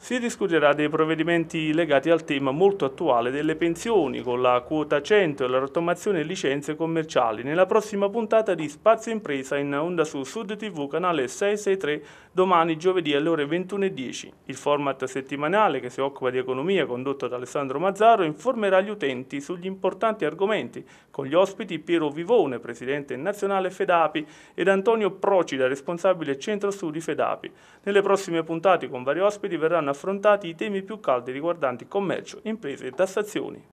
Si discuterà dei provvedimenti legati al tema molto attuale delle pensioni con la quota 100 e la rottamazione licenze commerciali nella prossima puntata di Spazio Impresa in onda su Sud TV canale 663 domani giovedì alle ore 21.10. Il format settimanale che si occupa di economia condotto da Alessandro Mazzaro informerà gli utenti sugli importanti argomenti con gli ospiti Piero Vivone, presidente nazionale Fedapi ed Antonio Procida, responsabile centro studi Fedapi. Nelle prossime puntate con vari ospiti verranno affrontati i temi più caldi riguardanti commercio, imprese e tassazioni.